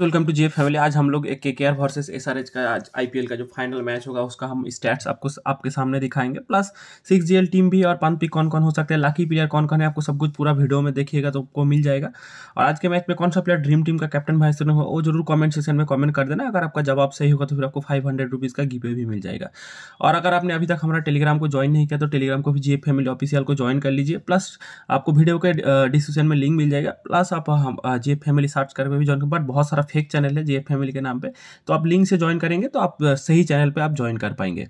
welcome to J family आज हम लोग एक के के वर्सेज एस आर एच का आज आई पी एल का जो फाइनल मैच होगा उसका हम स्टैट्स आपको आपके सामने दिखाएंगे plus six G L team भी और पान पी कौन कौन हो सकते हैं लाकी प्लेयर कौन कौन है आपको सब कुछ पूरा वीडियो में देखिएगा तो आपको मिल जाएगा और आज के मैच में कौन सा प्लेयर ड्रीम टीम का कैप्टन भाई होगा वो जरूर कॉमेंट सेक्शन में कॉमेंट कर देना अगर आपका जवाब सही होगा तो फिर आपको फाइव हंड्रेड रुपीज़ का गिपे भी मिल जाएगा और अगर आपने अभी तक हमारा टेलीग्राम को ज्वाइन नहीं किया तो टेलीग्राम को भी जेफ फैमिली ऑफिशियल को ज्वाइन कर लीजिए प्लस आपको वीडियो के डिस्क्रिप्शन में लिंक मिल जाएगा प्लस आप हम फैमिली सर्च करके भी ज्वाइन बट बहुत सारा फेक चैनल है जे फैमिली के नाम पे तो आप लिंक से ज्वाइन करेंगे तो आप सही चैनल पे आप ज्वाइन कर पाएंगे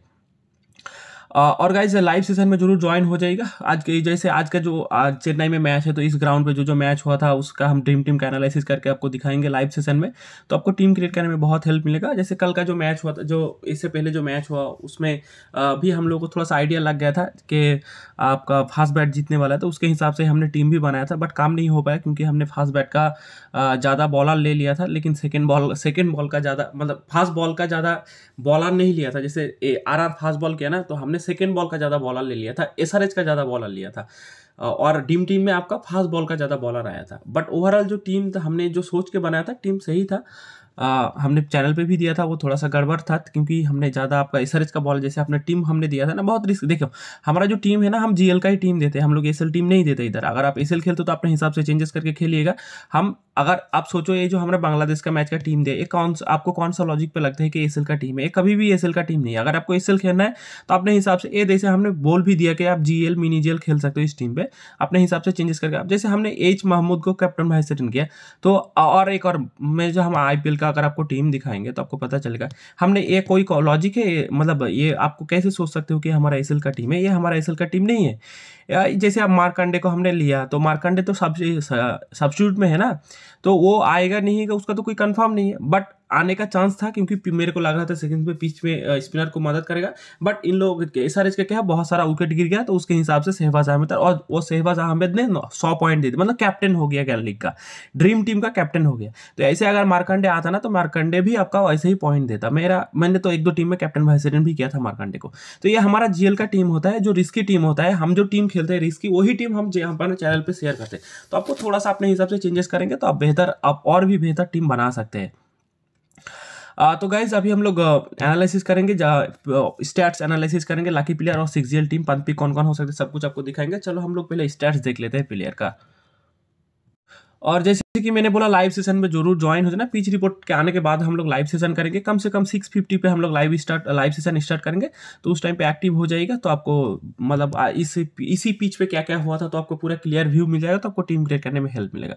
और गाइज लाइव सेशन में जरूर ज्वाइन हो जाएगा आज के जैसे आज का जो चेन्नई में मैच है तो इस ग्राउंड पे जो जो मैच हुआ था उसका हम ड्रीम टीम का एनालिसिस करके आपको दिखाएंगे लाइव सेशन में तो आपको टीम क्रिएट करने में बहुत हेल्प मिलेगा जैसे कल का जो मैच हुआ था जो इससे पहले जो मैच हुआ उसमें भी हम लोग को थोड़ा सा आइडिया लग गया था कि आपका फास्ट बैट जीतने वाला है तो उसके हिसाब से हमने टीम भी बनाया था बट काम नहीं हो पाया क्योंकि हमने फास्ट बैट का ज़्यादा बॉलर ले लिया था लेकिन सेकेंड बॉल सेकेंड बॉल का ज़्यादा मतलब फास्ट बॉल का ज़्यादा बॉलर नहीं लिया था जैसे आर आर फास्ट बॉल किया ना तो हमने सेकेंड बॉल का ज़्यादा बॉलर ले लिया था एस का ज़्यादा बॉलर लिया था और डीम टीम में आपका फास्ट बॉल का ज़्यादा बॉलर आया था बट ओवरऑल जो टीम था हमने जो सोच के बनाया था टीम सही था आ, हमने चैनल पे भी दिया था वो थोड़ा सा गड़बड़ था क्योंकि हमने ज़्यादा आपका एस का बॉल जैसे अपने टीम हमने दिया था ना बहुत रिस्क देखो हमारा जो टीम है ना हम जी का ही टीम देते हैं हम लोग एस टीम नहीं देते इधर अगर आप एस खेलते तो अपने हिसाब से चेंजेस करके खेलिएगा हम अगर आप सोचो ये जो हमारा बांग्लादेश का मैच का टीम दे ये कौन सा आपको कौन सा लॉजिक पे लगता है कि एस का टीम है ये कभी भी एस का टीम नहीं है अगर आपको एस खेलना है तो अपने हिसाब से ये जैसे हमने बोल भी दिया कि आप एल मिनी जी खेल सकते हो इस टीम पे में अपने हिसाब से चेंजेस करके आप जैसे हमने एच महमूद को कैप्टन भाई से किया तो और एक और मैं जो हम आई का अगर आपको टीम दिखाएंगे तो आपको पता चलेगा हमने ये कोई लॉजिक है मतलब ये आपको कैसे सोच सकते हो कि हमारा एस का टीम है ये हमारा एस का टीम नहीं है जैसे आप मारकंडे को हमने लिया तो मारकंडे तो सब सब्सिट्यूट में है ना तो वो आएगा नहीं उसका तो कोई कंफर्म नहीं है बट आने का चांस था क्योंकि मेरे को लग रहा था सेकंड पे पिच में स्पिनर को मदद करेगा बट इन लोग एस आर एच का क्या बहुत सारा विकेट गिर गया तो उसके हिसाब से शहबाज अहमद और वो शहबाज अहमद ने सौ पॉइंट दे दिए मतलब कैप्टन हो गया क्या लीग का ड्रीम टीम का कैप्टन हो गया तो ऐसे अगर मारकंडे आता ना तो मारकंडे भी आपका वैसे ही पॉइंट देता मेरा मैंने तो एक दो टीम में कैप्टन वाइस भी किया था मारकंडे को तो ये हमारा जीएल का टीम होता है जो रिस्की टीम होता है हम जो टीम खेलते हैं रिस्की वही टीम हम अपने चैनल पर शेयर करते हैं तो आपको थोड़ा सा अपने हिसाब से चेंजेस करेंगे तो आप बेहतर बेहतर आप और भी बेहतर टीम बना सकते हैं आ, तो गाइज अभी हम लोग एनालिसिस करेंगे स्टैट्स एनालिसिस करेंगे लाकी प्लेयर और सिक्स टीम पंथ पी कौन कौन हो सकते हैं सब कुछ आपको दिखाएंगे चलो हम लोग पहले स्टैट्स देख लेते हैं प्लेयर का और जैसे जैसे कि मैंने बोला लाइव सेशन में जरूर ज्वाइन हो जाना पिच रिपोर्ट के आने के बाद हम लोग लाइव सेशन करेंगे कम से कम सिक्स फिफ्टी पे हम लोग live start live session start करेंगे तो उस टाइम पे एक्टिव हो जाएगा तो आपको मतलब इस इसी पिच पे क्या क्या हुआ था तो आपको पूरा क्लियर व्यू मिल जाएगा तो आपको टीम क्रिएट करने में हेल्प मिलेगा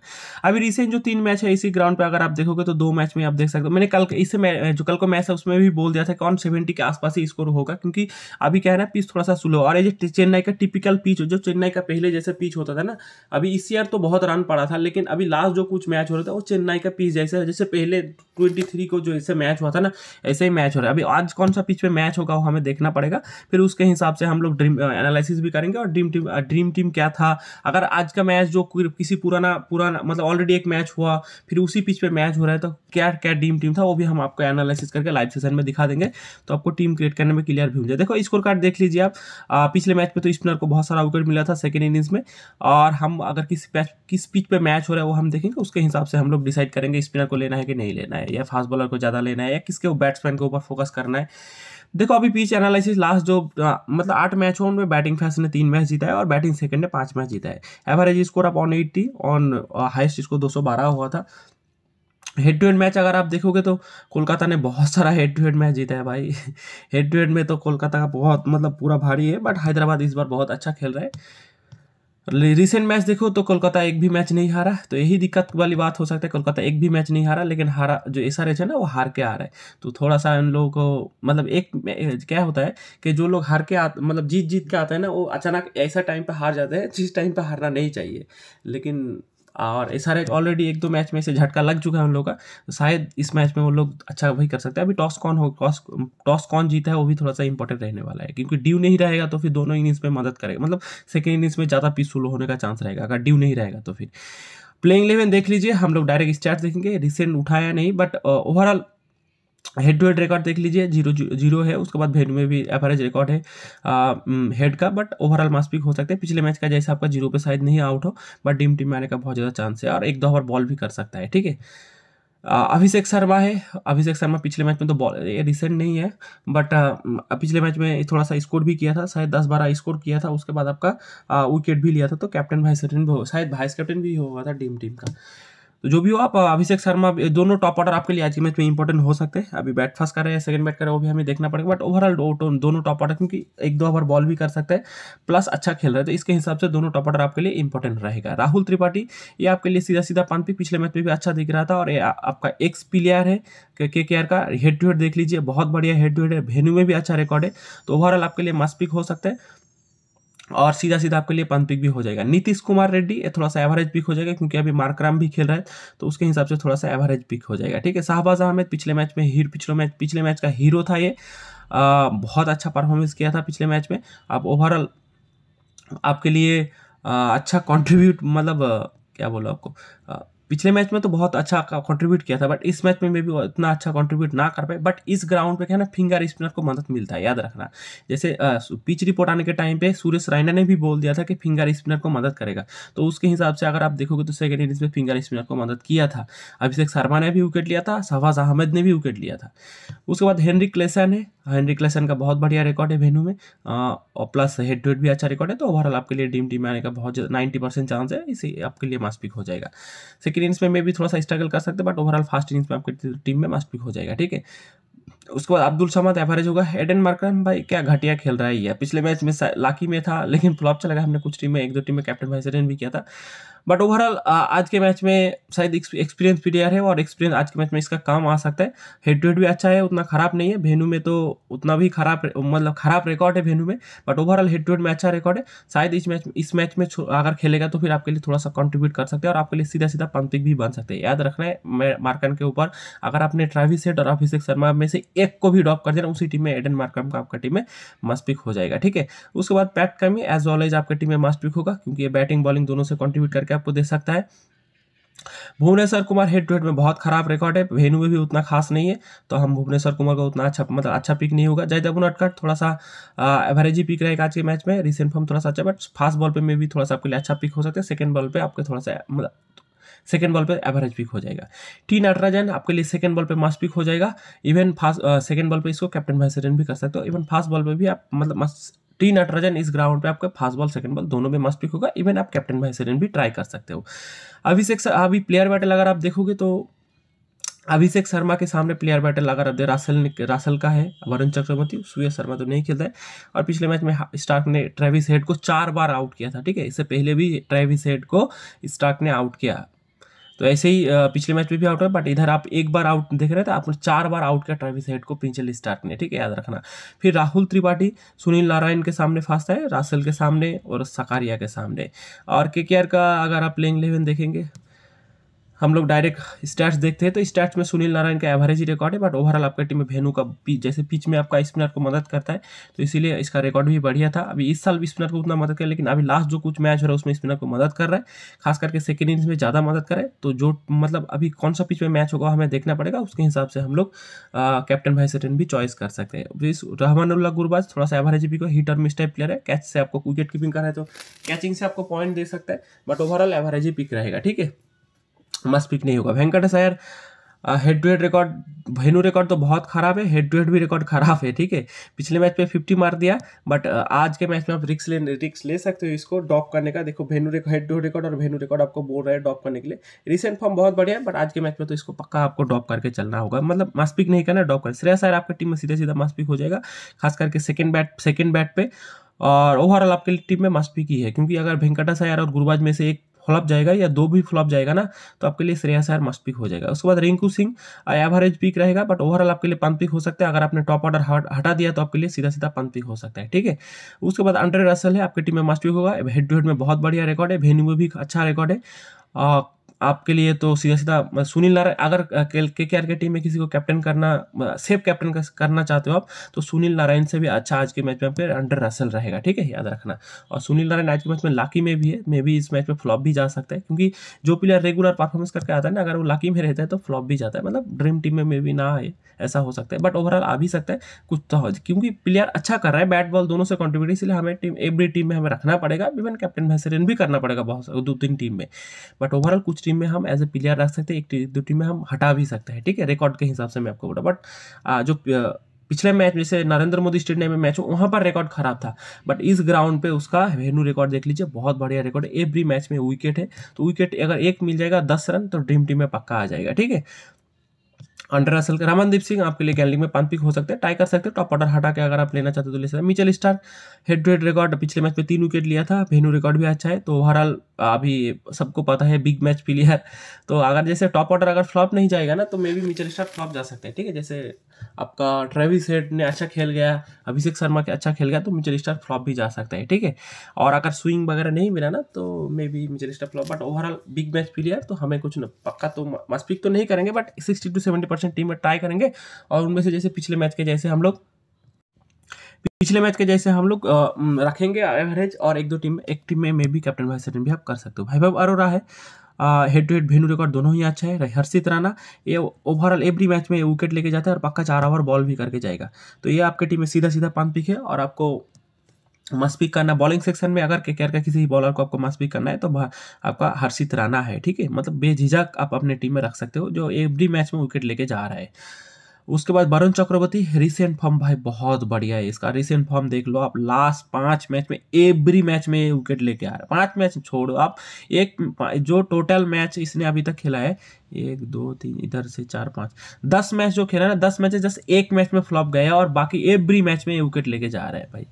अभी रिसेंट जो तीन मैच है इसी ग्राउंड पर अगर आप देखोगे तो दो मैच में आप देख सकते हो मैंने कल इस जो कल को मैच है उसमें भी बोल दिया था कि सेवेंटी के आसपास ही स्कोर होगा क्योंकि अभी क्या है ना पिच थोड़ा सा स्लो और ये चेन्नई का टिपिकल पिच जो चेन्नई का पहले जैसे पिच होता था ना अभी इस ईयर तो बहुत रन पड़ा था लेकिन अभी लास्ट जो कुछ मैच हो रहा था वो चेन्नई का पिच जैसे जैसे पहले ट्वेंटी थ्री को जो ऐसे मैच हुआ था ना ऐसे ही मैच हो रहा है अभी आज कौन सा पिच पे मैच होगा वो हमें देखना पड़ेगा फिर उसके हिसाब से हम लोग ड्रीम एनालिसिस भी करेंगे और ड्रीम टीम ड्रीम टीम क्या था अगर आज का मैच जो किसी पुराना पुराना मतलब ऑलरेडी एक मैच हुआ फिर उसी पिच पे मैच हो रहा है तो क्या क्या ड्रीम टीम था वो भी हम आपको एनालिसिस करके लाइव सेशन में दिखा देंगे तो आपको टीम क्रिएट करने में क्लियर भी हो जाए देखो स्कोर कार्ड देख लीजिए आप पिछले मैच में तो स्पिनर को बहुत सारा विकेट मिला था सेकेंड इनिंग्स में और हम अगर किस मैच किस पिच पे मैच हो रहा है वो हम देखेंगे तो उसके हिसाब से हम लोग डिसाइड करेंगे स्पिनर को लेना है कि नहीं लेना है या फास्ट बॉलर को ज़्यादा लेना है या किसके बैट्समैन के ऊपर फोकस करना है देखो अभी पीच एनालिसिस लास्ट जो आ, हाँ, मतलब आठ मैच हो उनमें बैटिंग फर्स्ट ने तीन मैच जीता है और बैटिंग सेकंड ने पाँच मैच जीता है average score on eighty on highest score दो हुआ था हेड टू हेड मैच अगर आप देखोगे तो कोलकाता ने बहुत सारा हेड टू हेड मैच जीता है भाई हेड टू हेड में तो कोलकाता का बहुत मतलब पूरा भारी है बट हैदराबाद इस बार बहुत अच्छा खेल रहा है रिसेंट मैच देखो तो कोलकाता एक भी मैच नहीं हारा तो यही दिक्कत वाली बात हो सकता है कोलकाता एक भी मैच नहीं हारा लेकिन हारा जो एस आर एच है ना वो हार के आ रहा है तो थोड़ा सा इन लोगों को मतलब एक क्या होता है कि जो लोग हार के आ मतलब जीत जीत के आते हैं ना वो अचानक ऐसा टाइम पर हार जाते हैं जिस टाइम पर हारना नहीं चाहिए लेकिन और इस सारे ऑलरेडी एक दो मैच में से झटका लग चुका है उन लोग का तो शायद इस मैच में वो लोग अच्छा वही कर सकते हैं अभी टॉस कौन हो टॉस टॉस कौन जीता है वो भी थोड़ा सा इंपॉर्टेंट रहने वाला है क्योंकि ड्यू नहीं रहेगा तो फिर दोनों इनिंग्स में मदद करेगा मतलब सेकेंड इनिंग्स में ज़्यादा पीस स्लो होने का चांस रहेगा अगर ड्यू नहीं रहेगा तो फिर प्लेइंग इलेवन देख लीजिए हम लोग डायरेक्ट स्टार्ट देखेंगे रिसेंट उठाया नहीं but overall uh, head to head record देख लीजिए जीरो जीरो है उसके बाद भेन्यू में भी एवरेज रिकॉर्ड है हेड का बट ओवरऑल मास्पिक हो सकता है पिछले मैच का जैसे आपका जीरो पे शायद नहीं आउट हो बट डीम टीम में आने का बहुत ज़्यादा चांस है और एक दो ओवर बॉल भी कर सकता है ठीक है अभिषेक शर्मा है अभिषेक शर्मा पिछले मैच में तो बॉल ये रिसेंट नहीं है बट पिछले मैच में थोड़ा सा स्कोर भी किया था शायद दस बारह स्कोर किया था उसके बाद आपका विकेट भी लिया था तो कैप्टन वाइस कैप्टन भी शायद वाइस कैप्टन भी हुआ था टीम टीम का तो जो भी हो आप अभिषेक शर्मा दोनों टॉप ऑर्डर आपके लिए आज के मैच में इंपॉर्टेंट हो सकते हैं अभी बैट फर्स्ट कर रहे हैं सेकंड बैट कर रहे हैं वो भी हमें देखना पड़ेगा बट ओवरऑल तो दोनों टॉप ऑर्डर क्योंकि एक दो ओवर बॉल भी कर सकते हैं प्लस अच्छा खेल रहे हैं तो इसके हिसाब से दोनों टॉप ऑर्डर आपके लिए इंपॉर्टेंट रहेगा राहुल त्रिपाठी ये आपके लिए सीधा सीधा पानपी पिछले मैच में भी अच्छा दिख रहा था और ये आपका एक्स प्लेयर है के के का हेड टू हेड देख लीजिए बहुत बढ़िया हेड टू हेड है वेन्यू में भी अच्छा रिकॉर्ड है तो ओवरऑल आपके लिए मस्त पिक हो सकता है और सीधा सीधा आपके लिए पंथ पिक भी हो जाएगा नीतीश कुमार रेड्डी थोड़ा सा एवरेज पिक हो जाएगा क्योंकि अभी मार्क्राम भी खेल रहा है तो उसके हिसाब से थोड़ा सा एवरेज पिक हो जाएगा ठीक है शाहबाज अहमद पिछले मैच में हीरो पिछले मैच पिछले मैच का हीरो था ये आ, बहुत अच्छा परफॉर्मेंस किया था पिछले मैच में आप ओवरऑल आपके लिए आ, अच्छा कॉन्ट्रीब्यूट मतलब क्या बोलो आपको आ, पिछले मैच में तो बहुत अच्छा कंट्रीब्यूट किया था बट इस मैच में मे भी इतना अच्छा कंट्रीब्यूट ना कर पाए बट इस ग्राउंड पे क्या ना फिंगर स्पिनर को मदद मिलता है याद रखना जैसे पिच रिपोर्ट आने के टाइम पे सुरेश रैना ने भी बोल दिया था कि फिंगर स्पिनर को मदद करेगा तो उसके हिसाब से अगर आप देखोगे तो सेकेंड इनिंग्स में फिंगर स्पिनर को मदद किया था अभिषेक शर्मा ने भी विकेट लिया था शहबाज अहमद ने भी विकेट लिया था उसके बाद हेनरी क्लेसा ने हेनरी क्लेसन का बहुत बढ़िया रिकॉर्ड है वेन्यू में और प्लस हेड टू हेड भी अच्छा रिकॉर्ड है तो ओवरऑल आपके लिए डीम टीम आने का बहुत नाइन्टी परसेंट चांस है इसी आपके लिए मास्ट पिक हो जाएगा सेकेंड इनिंग्स में मे भी थोड़ा सा स्ट्रगल कर सकते हैं बट ओवरऑल फर्स्ट इनिंग्स में आपकी टीम में मास्ट पिक हो जाएगा ठीक है उसके बाद अब्दुल समद एवरेज होगा हेड एंड मार्करम भाई क्या घटिया खेल रहा है ये पिछले मैच में लाकी में था लेकिन फ्लॉप चला गया हमने कुछ टीम में एक दो टीम में कैप्टन भाईसरन भी किया था बट ओवरऑल आज के मैच में शायद एक्सपीरियंस प्लेयर है और एक्सपीरियंस आज के मैच में इसका काम आ सकता है हेड टू हेड भी अच्छा है उतना खराब नहीं है वेन्यू में तो उतना भी खराब मतलब खराब रिकॉर्ड है वेन्यू में but overall head to head में अच्छा रिकॉर्ड है शायद इस मैच इस मैच में अगर खेलेगा तो फिर आपके लिए थोड़ा सा कॉन्ट्रीब्यूट कर सकते हैं और आपके लिए सीधा सीधा पंपिक भी बन सकते हैं याद रखना है मार्कन के ऊपर अगर आपने ट्राविस सेट और अभिषेक शर्मा में से एक को भी ड्रॉप कर देना उसी टीम में एडन मार्कन का आपका टीम में मस्ट पिक हो जाएगा ठीक है उसके बाद पैट कमी एज ऑलवेज आपकी टीम में मस्ट पिक होगा क्योंकि ये बैटिंग बॉलिंग दोनों से कॉन्ट्रीब्यूट करके करके आपको दे सकता है Bhuvneshwar Kumar Head to head में बहुत खराब रिकॉर्ड है वेन्यू में भी उतना खास नहीं है तो हम भुवनेश्वर कुमार का उतना अच्छा मतलब अच्छा पिक नहीं होगा जयदेव नटकट थोड़ा सा एवरेज ही पिक रहेगा आज के मैच में रिसेंट फॉर्म थोड़ा सा अच्छा बट फास्ट बॉल पे में भी थोड़ा सा आपके लिए अच्छा पिक हो सकता है सेकंड बॉल पर आपके थोड़ा सा मतलब सेकेंड बॉल पे एवरेज पिक हो जाएगा टी नटराजन आपके लिए सेकेंड बॉल पे मस्ट पिक हो जाएगा इवन फास्ट सेकेंड बॉल पे इसको कैप्टन भाईसरन भी कर सकते हो इवन फास्ट बॉल पे भी आप मतलब मस्ट टी नटराजन इस ग्राउंड पे आपका फास्ट बॉल सेकंड बॉल दोनों में मस्त पिक होगा इवन आप कैप्टन महेश्वरन भी ट्राई कर सकते हो अभिषेक अभी प्लेयर बैटल अगर आप देखोगे तो अभिषेक शर्मा के सामने प्लेयर बैटल अगर अब रासल रासल का है वरुण चक्रवर्ती सूर्य शर्मा तो नहीं खेलता है और पिछले मैच में स्टार्क ने ट्रेविस हेड को चार बार आउट किया था ठीक है इससे पहले भी ट्रेविस हेड को स्टार्क ने आउट किया तो ऐसे ही पिछले मैच में भी आउट हुआ बट इधर आप एक बार आउट देख रहे थे आपने चार बार आउट किया ट्रेविस हेड को पिंचल स्टार्ट ने ठीक है याद रखना फिर राहुल त्रिपाठी सुनील नारायण के सामने फास्ट है रासल के सामने और सकारिया के सामने और के का अगर आप प्लेइंग इलेवन देखेंगे हम लोग डायरेक्ट स्टैट्स देखते हैं तो स्टैट्स में सुनील नारायण का एवरेज ही रिकॉर्ड है बट ओवरऑल आपका टीम में भेनू का जैसे पिच में आपका स्पिनर को मदद करता है तो इसीलिए इसका रिकॉर्ड भी बढ़िया था अभी इस साल भी स्पिनर को उतना मदद कर लेकिन अभी लास्ट जो कुछ मैच हो रहा है उसमें स्पिनर को मदद कर रहा है खास करके सेकेंड इनिंग्स में ज़्यादा मदद करे तो जो मतलब अभी कौन सा पिच में मैच होगा हमें देखना पड़ेगा उसके हिसाब से हम लोग कैप्टन भाई सेटन भी चॉइस कर सकते हैं इस रहमानुल्ला गुरबाज थोड़ा सा एवरेज भी को हिट और मिस टाइप प्लेयर है कैच से आपको विकेट कीपिंग करा है तो कैचिंग से आपको पॉइंट दे सकता है बट ओवरऑल एवरेज ही पिक रहेगा ठीक है मस्ट पिक नहीं होगा Venkatesh Iyer head to head record venue record तो बहुत खराब है हेड टू हेड भी रिकॉर्ड खराब है ठीक है पिछले मैच में फिफ्टी मार दिया बट आज के मैच में आप रिक्स ले रिक्स ले सकते हो इसको डॉप करने का देखो venue head to head record और भेनू रिकॉर्ड आपको बोल रहा है डॉप करने के लिए रिसेंट फॉर्म बहुत बढ़िया है बट आज के मैच में तो इसको पक्का आपको डॉप करके चलना होगा मतलब मास्पिक नहीं करना डॉप कर श्रेया सर आपकी टीम में सीधा सीधा मास्पिक हो जाएगा खास करके सेकेंड बैट सेकेंड बैट पर और ओवरऑल आपके टीम में मस्पिक ही है क्योंकि अगर वेंकटा सायर और गुरुबाज में से एक फ्लॉप जाएगा या दो भी फ्लॉप जाएगा ना तो आपके लिए श्रेया शायर मस्ट पिक हो जाएगा उसके बाद रिंकू सिंह एवरेज पिक रहेगा बट ओवरऑल आपके लिए पंथ पिक हो सकता है अगर आपने टॉप ऑर्डर हटा दिया तो आपके लिए सीधा सीधा पंथ पिक हो सकता है ठीक है उसके बाद अंडर रसल है आपकी टीम में मस्ट पिक होगा हेड टू हेड में बहुत बढ़िया रिकॉर्ड है वेन्यू में भी अच्छा रिकॉर्ड है आपके लिए तो सीधा सीधा सुनील नारायण अगर के के आर के टीम में किसी को कैप्टन करना सेफ कैप्टन करना चाहते हो आप तो सुनील नारायण से भी अच्छा आज के मैच में फिर अंडर रसल रहेगा ठीक है याद रखना और सुनील नारायण आज के मैच में लाकी में भी है मे भी इस मैच में फ्लॉप भी जा सकता है क्योंकि जो प्लेयर रेगुलर परफॉर्मेंस करके आता है ना अगर वो लाकी में रहता है तो फ्लॉप भी जाता है मतलब ड्रीम टीम में मे भी ना आए ऐसा हो सकता है बट ओवरऑल आ भी सकता है कुछ तो हो क्योंकि प्लेयर अच्छा कर रहा है बैट बॉल दोनों से कॉन्ट्रीब्यूट इसलिए हमें टीम एवरी टीम में हमें रखना पड़ेगा इवन कैप्टन भैसरिन भी करना पड़ेगा बहुत दो तीन टीम में बट ओवरऑल कुछ टीम में हम एज ए प्लेयर रख सकते हैं एक दो टीम में हम हटा भी सकते हैं ठीक है रिकॉर्ड के हिसाब से मैं आपको बोला बट जो पिछले मैच जैसे नरेंद्र मोदी स्टेडियम में मैच हो वहाँ पर रिकॉर्ड खराब था बट इस ग्राउंड पे उसका वेन्यू रिकॉर्ड देख लीजिए बहुत बढ़िया रिकॉर्ड एवरी मैच में विकेट है तो विकेट अगर एक मिल जाएगा दस रन तो ड्रीम टीम में पक्का आ जाएगा ठीक है अंडर असल रमनदीप सिंह आपके लिए गैलिंग में पांच पिक हो सकते हैं टाई कर सकते हैं टॉप ऑर्डर हटा के अगर आप लेना चाहते हो तो ले सकते हैं Mitchell Starc head to head record पिछले मैच में तीन विकेट लिया था भेनू रिकॉर्ड भी अच्छा है तो ओवरऑल अभी सबको पता है बिग मैच प्लेयर तो अगर जैसे टॉप ऑर्डर अगर फ्लॉप नहीं जाएगा ना तो maybe Mitchell Starc flop जा सकते हैं ठीक है जैसे आपका ट्रेविस हेड ने अच्छा खेल गया अभिषेक शर्मा के अच्छा खेल गया तो मिचल स्टार फ्लॉप भी जा सकता है ठीक है और अगर स्विंग वगैरह नहीं मिला ना तो maybe Mitchell Starc flop but overall big match player तो हमें कुछ ना पक्का तो मस्पिक तो नहीं करेंगे but sixty two seventy percent team में ट्राई करेंगे और उनमें से जैसे पिछले मैच के जैसे हम लोग पिछले मैच के जैसे हम लोग रखेंगे एवरेज और एक दो टीम एक टीम में maybe captain vice captain भी आप कर सकते हो भाई भाव अरोरा है head to head venue record दोनों ही अच्छा है हर्षित राणा ये ओवरऑल एवरी मैच में विकेट लेके जाता है और पक्का चार ओवर बॉल भी करके जाएगा तो ये आपके टीम में सीधा सीधा पान पिक है और आपको मस्ट पिक करना बॉलिंग सेक्शन में अगर के का किसी बॉलर को आपको मस्ट पिक करना है तो आपका हर्षित राणा है ठीक है मतलब बेझिझक आप अपने टीम में रख सकते हो जो एवरी मैच में विकेट लेके जा रहा है उसके बाद वरुण चक्रवर्ती रिसेंट फॉर्म भाई बहुत बढ़िया है इसका रिसेंट फॉर्म देख लो आप लास्ट पांच मैच में एवरी मैच में विकेट लेके आ रहा है पांच मैच छोड़ो आप एक जो टोटल मैच इसने अभी तक खेला है एक दो तीन इधर से चार पाँच दस मैच जो खेला ना दस मैच जस्ट एक मैच में फ्लॉप गया और बाकी एवरी मैच में विकेट लेके जा रहा है भाई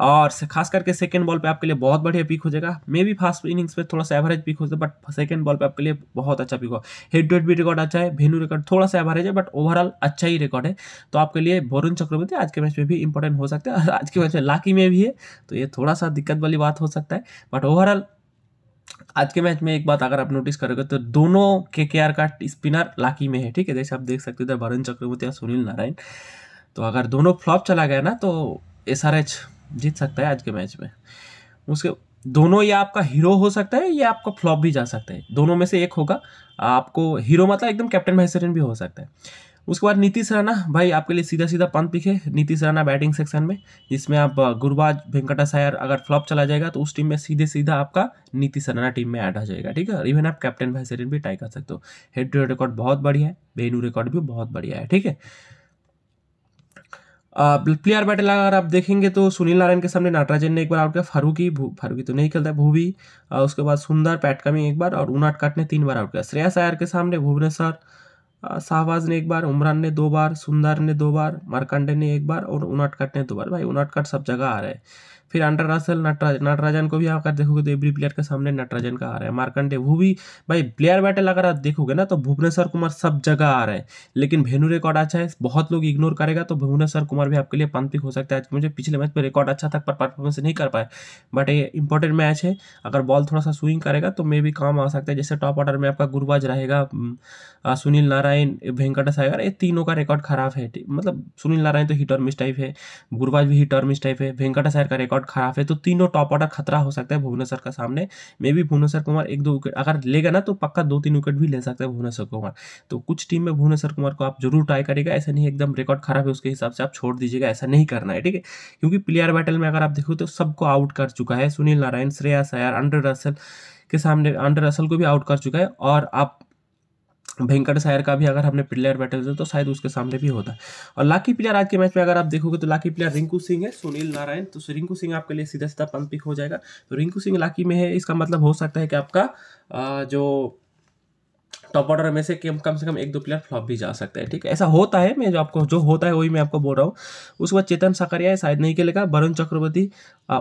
और खास करके सेकेंड बॉल पे आपके लिए बहुत बढ़िया पिक हो जाएगा मे भी फास्ट इनिंग्स पे थोड़ा सा एवरेज पिक हो जाए बट सेकेंड बॉल पे आपके लिए बहुत अच्छा पिक हो हेड टू हेड भी रिकॉर्ड अच्छा है वेन्यू रिकॉर्ड थोड़ा सा एवरेज है बट ओवरऑल अच्छा ही रिकॉर्ड है तो आपके लिए वरुण चक्रवर्ती आज के मैच में भी इंपॉर्टेंट हो सकता है आज के मैच में लाकी में भी है तो ये थोड़ा सा दिक्कत वाली बात हो सकता है बट ओवरऑल आज के मैच में एक बात अगर आप नोटिस करोगे तो दोनों के के आर का स्पिनर लाकी में है ठीक है जैसे आप देख सकते हो वरुण चक्रवर्ती और सुनील नारायण तो अगर दोनों फ्लॉप चला गया ना तो एस आर एच जीत सकता है आज के मैच में उसके दोनों ये आपका हीरो हो सकता है या आपका फ्लॉप भी जा सकता है दोनों में से एक होगा आपको हीरो मतलब एकदम कैप्टन भाईसरन भी हो सकता है उसके बाद नीतीश राणा भाई आपके लिए सीधा सीधा पंत लिखे नीतीश राणा बैटिंग सेक्शन में जिसमें आप गुरबाज सायर अगर फ्लॉप चला जाएगा तो उस टीम में सीधे सीधा आपका नीतीश राणा टीम में ऐड आ जाएगा ठीक है इवन आप कैप्टन भाईसरन भी ट्राई कर सकते हो हेड टू हेड रिकॉर्ड बहुत बढ़िया है बेनू रिकॉर्ड भी बहुत बढ़िया है ठीक है प्लेयर बैटल अगर आप देखेंगे तो सुनील नारायण के सामने नाटराजन ने एक बार आउट किया फारूकी फारूकी तो नहीं खेलता भूवी उसके बाद सुंदर पैट कमिंग एक बार और उनाट काट ने तीन बार आउट किया श्रेयस अयर के सामने भुवनेश्वर शाहबाज ने एक बार उमरान ने दो बार सुंदर ने दो बार मारकंडे ने एक बार और उनाट काट ने दो बार भाई उनाट काट सब जगह आ रहे हैं फिर अंडर रसल नटराज नटराजन को भी आप अगर देखोगे तो एवरी प्लेयर के सामने नटराजन का आ रहा है मार्कंडे वो भी भाई प्लेयर बैटल अगर आप देखोगे ना तो भुवनेश्वर कुमार सब जगह आ रहा है लेकिन भेनू रिकॉर्ड अच्छा है बहुत लोग इग्नोर करेगा तो भुवनेश्वर कुमार भी आपके लिए पंथिक हो सकता है मुझे पिछले मैच में रिकॉर्ड अच्छा था परफॉर्मेंस नहीं कर पाए बट ये इंपॉर्टेंट मैच है अगर बॉल थोड़ा सा स्विंग करेगा तो मे भी काम आ सकता है जैसे टॉप ऑर्डर में आपका गुरबाज रहेगा सुनील नारायण वेंकटेश आयगर ये तीनों का रिकॉर्ड खराब है मतलब सुनील नारायण तो हिट और मिस टाइप है गुरबाज भी हिट और मिस टाइप है वेंकटेश आयर का रिकॉर्ड रिकॉर्ड खराब है तो तीनों टॉप ऑर्डर खतरा हो सकता है भुवनेश्वर का सामने मे भी भुवनेश्वर कुमार एक दो विकेट अगर लेगा ना तो पक्का दो तीन विकेट भी ले सकता है भुवनेश्वर कुमार तो कुछ टीम में भुवनेश्वर कुमार को आप जरूर ट्राई करेगा ऐसा नहीं एकदम रिकॉर्ड खराब है उसके हिसाब से आप छोड़ दीजिएगा ऐसा नहीं करना है ठीक है क्योंकि प्लेयर बैटल में अगर आप देखो तो सबको आउट कर चुका है Sunil Narine Shreyas Iyer under Russell के सामने अंडर रसल को भी आउट कर चुका है और आप भयंकर सायर का भी अगर हमने प्लेयर बैटल तो शायद उसके सामने भी होता और लाकी प्लेयर आज के मैच में अगर आप देखोगे तो लाकी प्लेयर रिंकू सिंह है सुनील नारायण तो रिंकू सिंह आपके लिए सीधा सीधा पंप पिक हो जाएगा तो रिंकू सिंह लाकी में है इसका मतलब हो सकता है कि आपका जो टॉप ऑर्डर में से कम कम से कम एक दो प्लेयर फ्लॉप भी जा सकता है ठीक है ऐसा होता है मैं जो आपको जो होता है वही मैं आपको बोल रहा हूँ उसके बाद चेतन साकरिया शायद नहीं खेलेगा वरुण चक्रवर्ती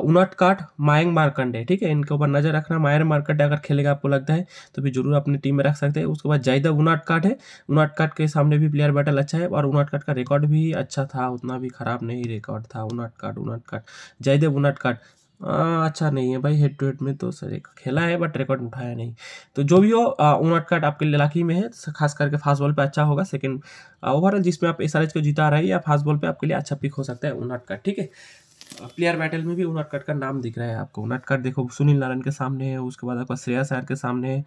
उनाट काट मायंग मार्कंडे ठीक है इनके ऊपर नजर रखना मायर मार्कंडे अगर खेलेगा आपको लगता है तो भी जरूर अपनी टीम में रख सकते हैं उसके बाद जायदा उनाट काट है उनाट काट के सामने भी प्लेयर बैटल अच्छा है और उनाट काट का रिकॉर्ड भी अच्छा था उतना भी खराब नहीं रिकॉर्ड था उनाट काट उनाट काट जयदेव उनाट काट आ, अच्छा नहीं है भाई हेड टू हेड में तो सर एक खेला है बट रिकॉर्ड उठाया नहीं तो जो भी हो उनट कट आपके लकी में है तो खास करके फास्ट बॉल पे अच्छा होगा सेकंड ओवरऑल जिसमें आप एस को जीता रहे या फास्ट बॉल पे आपके लिए अच्छा पिक हो सकता है उनट कट ठीक है प्लेयर बैटल में भी उनट कट का नाम दिख रहा है आपको उनट कट देखो सुनील नारायण के सामने है उसके बाद आपका श्रेयस आयर के सामने है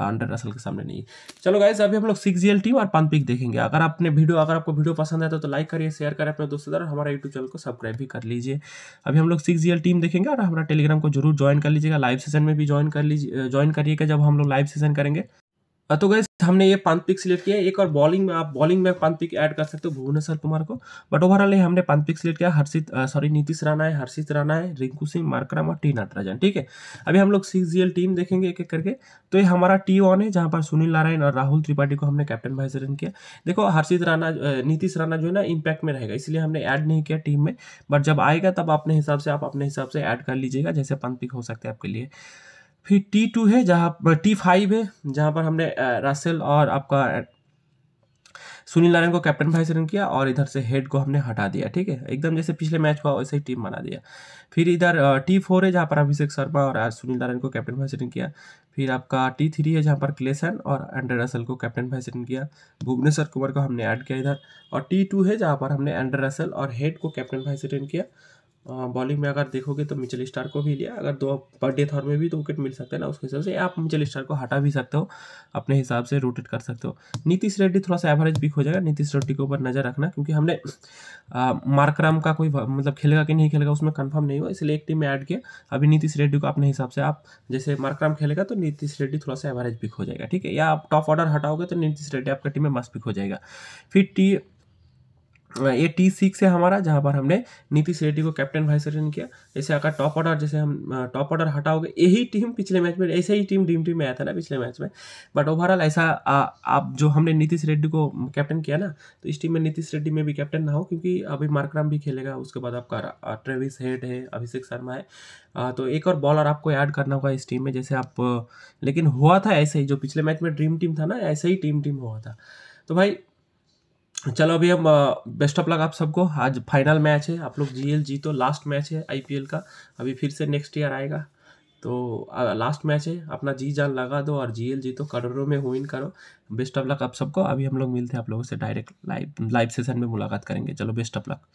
अंडर रसल के सामने नहीं चलो गाइज अभी हम लोग सिक्स जी एल टीम और पान पिक देखेंगे अगर आपने वीडियो अगर आपको वीडियो पसंद है तो, तो लाइक करिए शेयर करें अपने दोस्तों और हमारा यूट्यूब चैनल को सब्सक्राइब भी कर लीजिए अभी हम लोग सिक्स जी एल टीम देखेंगे और हमारा टेलीग्राम को जरूर ज्वाइन कर लीजिएगा लाइव सेशन में भी ज्वाइन कर लीजिए ज्वाइन करिएगा जब हम लोग लाइव सेशन करेंगे हाँ, तो गैस हमने ये पांच पिक सिलेक्ट किया एक और बॉलिंग में आप बॉलिंग में पांच पिक ऐड कर सकते हो भुवनेश्वर कुमार को बट ओवरऑल हमने पांच पिक सिलेक्ट किया हर्षित सॉरी नीतीश राणा है हर्षित राणा है रिंकू सिंह मार्कराम और टी नटराजन ठीक है अभी हम लोग सी जी टीम देखेंगे एक एक करके तो ये हमारा टी वन है जहाँ पर सुनील नारायण और राहुल त्रिपाठी को हमने कैप्टन वाइस रन किया देखो हर्षित राणा नीतीश राणा जो है ना इम्पैक्ट में रहेगा इसलिए हमने ऐड नहीं किया टीम में बट जब आएगा तब अपने हिसाब से आप अपने हिसाब से ऐड कर लीजिएगा जैसे पांच पिक हो सकते हैं आपके लिए फिर टी टू है जहाँ टी फाइव है जहाँ पर हमने रसेल और आपका सुनील नारायण को कैप्टन भाई से रन किया और इधर से हेड को हमने हटा दिया ठीक है एकदम जैसे पिछले मैच हुआ वैसे ही टीम बना दिया फिर इधर टी फोर है जहाँ पर अभिषेक शर्मा और सुनील नारायण को कैप्टन भाई से रन किया फिर आपका टी थ्री है जहाँ पर क्लेसन और एंड्रे रसल को कैप्टन भाई से रन किया भुवनेश्वर कुमार को हमने ऐड किया इधर और टी टू है जहाँ पर हमने एंड्रे रसल और हेड को कैप्टन भाई से रन किया बॉलिंग में अगर देखोगे तो मिचल स्टार को भी लिया अगर दो पर डे थॉर में भी दो विकेट मिल सकते हैं ना उसके हिसाब से आप मिचल स्टार को हटा भी सकते हो अपने हिसाब से रोटेट कर सकते हो नीतीश रेड्डी थोड़ा सा एवरेज वीक हो जाएगा नीतीश रेड्डी के ऊपर नज़र रखना क्योंकि हमने मार्कराम का कोई मतलब खेलेगा कि नहीं खेलेगा उसमें कन्फर्म नहीं हुआ इसलिए एक टीम में ऐड किया अभी नीतीश रेड्डी को अपने हिसाब से आप जैसे मार्कराम खेलेगा तो नीतीश रेड्डी थोड़ा सा एवरेज पिक हो जाएगा ठीक है या आप टॉप ऑर्डर हटाओगे तो नीतीश रेड्डी आपका टीम में मस्त पिक हो जाएगा फिर टी ये टी सिक्स है हमारा जहाँ पर हमने नीतीश रेड्डी को कैप्टन वाइस कैप्टन किया जैसे अगर टॉप ऑर्डर जैसे हम टॉप ऑर्डर हटाओगे यही टीम पिछले मैच में ऐसे ही टीम ड्रीम टीम में आया था ना पिछले मैच में बट ओवरऑल ऐसा आप जो हमने नीतीश रेड्डी को कैप्टन किया ना तो इस टीम में नीतीश रेड्डी में भी कैप्टन ना हो क्योंकि अभी मार्कराम भी खेलेगा उसके बाद आपका ट्रेविस हेड है अभिषेक शर्मा है आ, तो एक और बॉलर आपको ऐड करना होगा इस टीम में जैसे आप लेकिन हुआ था ऐसे ही जो पिछले मैच में ड्रीम टीम था ना ऐसे ही टीम टीम हुआ था तो भाई चलो अभी हम बेस्ट ऑफ लक आप सबको आज फाइनल मैच है आप लोग जी जी जीतो लास्ट मैच है आईपीएल का अभी फिर से नेक्स्ट ईयर आएगा तो लास्ट मैच है अपना जी जान लगा दो और जी जी जीतो करोड़ों में विन करो बेस्ट ऑफ लक आप सबको अभी हम लोग मिलते हैं आप लोगों से डायरेक्ट लाइव लाइव सेशन में मुलाकात करेंगे चलो बेस्ट ऑफ लक